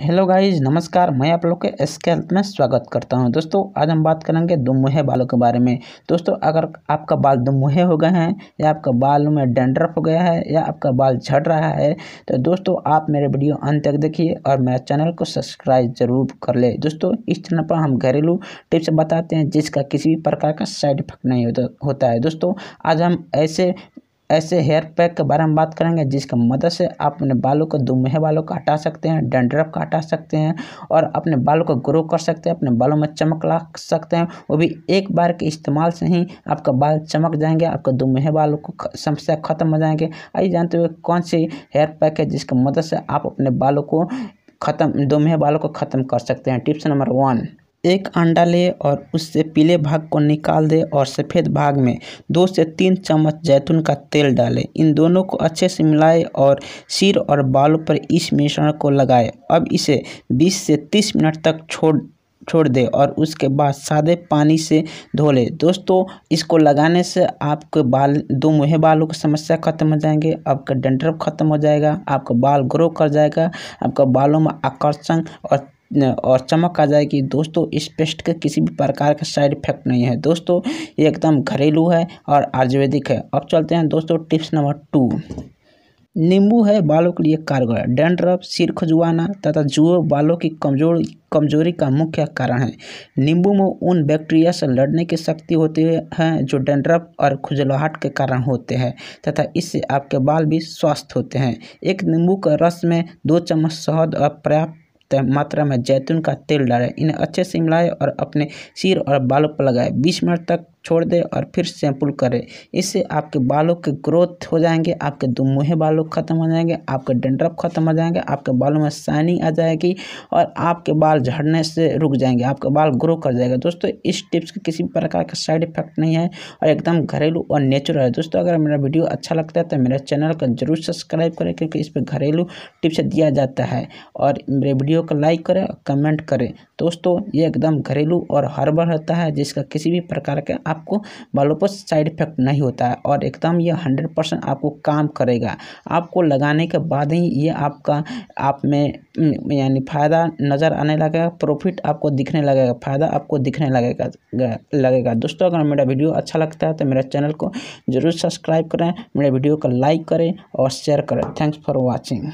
hello guys नमस्कार मैं आप लोग के एस के हेल्थ में स्वागत करता हूं दोस्तों आज हम बात करेंगे दुमुहे बालों के बारे में दोस्तों अगर आपका बाल दुमुहे हो गए हैं या आपका बाल में डेंड्रफ हो गया है या आपका बाल झड़ रहा है तो दोस्तों आप मेरे वीडियो अंत तक देखिए और मेरे चैनल को सब्सक्राइब जरूर कर ले दोस्तों इस चैनल पर हम घरेलू टिप्स बताते हैं जिसका किसी भी प्रकार का साइड इफेक्ट नहीं होता है दोस्तों आज हम ऐसे ऐसे हेयर पैक के बारे में बात करेंगे जिसकी मदद से आप अपने बालों को दुमहे बालों को हटा सकते हैं डेंड्रफ का हटा सकते हैं और अपने बालों को ग्रो कर सकते हैं अपने बालों में चमक ला सकते हैं वो भी एक बार के इस्तेमाल से ही आपका बाल चमक जाएंगे आपके दुमहे बालों को समस्या खत्म हो जाएंगे आइए जानते हुए कौन सी हेयर पैक है जिसकी मदद से आप अपने बालों को ख़त्म दुमहे बालों को ख़त्म कर सकते हैं टिप्स नंबर वन एक अंडा ले और उससे पीले भाग को निकाल दें और सफ़ेद भाग में दो से तीन चम्मच जैतून का तेल डालें इन दोनों को अच्छे से मिलाए और सिर और बालों पर इस मिश्रण को लगाए अब इसे 20 से 30 मिनट तक छोड़ छोड़ दे और उसके बाद सादे पानी से धो ले दोस्तों इसको लगाने से आपके बाल दो मुहे बालों की समस्या खत्म हो जाएंगे आपका डेंड्रफ खत्म हो जाएगा आपका बाल ग्रो कर जाएगा आपका बालों में आकर्षण और और चमक आ जाएगी दोस्तों इस पेस्ट के किसी भी प्रकार का साइड इफेक्ट नहीं है दोस्तों ये एकदम घरेलू है और आयुर्वेदिक है अब चलते हैं दोस्तों टिप्स नंबर टू नींबू है बालों के लिए कारगर डेंड्रप सिर खुजवाना तथा जुओ बालों की कमजोर कमजोरी का मुख्य कारण है नींबू में उन बैक्टीरिया से लड़ने की शक्ति होती है जो डेंड्रप और खुजलाहट के कारण होते हैं तथा इससे आपके बाल भी स्वस्थ होते हैं एक नींबू का रस में दो चम्मच शहद और पर्याप्त मात्रा में जैतून का तेल डालें इन्हें अच्छे से मिलाएं और अपने सिर और बालों पर लगाएं बीस मिनट तक छोड़ दें और फिर शैम्पू करें इससे आपके बालों के ग्रोथ हो जाएंगे आपके दुमुहे बालों ख़त्म हो जाएंगे आपके डेंड्रफ ख़त्म हो जाएंगे आपके बालों में शाइनिंग आ जाएगी और आपके बाल झड़ने से रुक जाएंगे आपके बाल ग्रो कर जाएगा दोस्तों इस टिप्स के किसी भी प्रकार का साइड इफेक्ट नहीं है और एकदम घरेलू और नेचुरल है दोस्तों अगर मेरा वीडियो अच्छा लगता है तो मेरे चैनल को जरूर सब्सक्राइब करें क्योंकि इस पर घरेलू टिप्स दिया जाता है और मेरे वीडियो वीडियो को लाइक करें और कमेंट करें दोस्तों ये एकदम घरेलू और हर्बल होता है जिसका किसी भी प्रकार का आपको बालों पर साइड इफेक्ट नहीं होता है और एकदम ये हंड्रेड परसेंट आपको काम करेगा आपको लगाने के बाद ही ये आपका आप में यानी फ़ायदा नज़र आने लगेगा प्रॉफिट आपको दिखने लगेगा फ़ायदा आपको दिखने लगेगा लगेगा दोस्तों अगर मेरा वीडियो अच्छा लगता है तो मेरे चैनल को ज़रूर सब्सक्राइब करें मेरे वीडियो को लाइक करें और शेयर करें थैंक्स फॉर वॉचिंग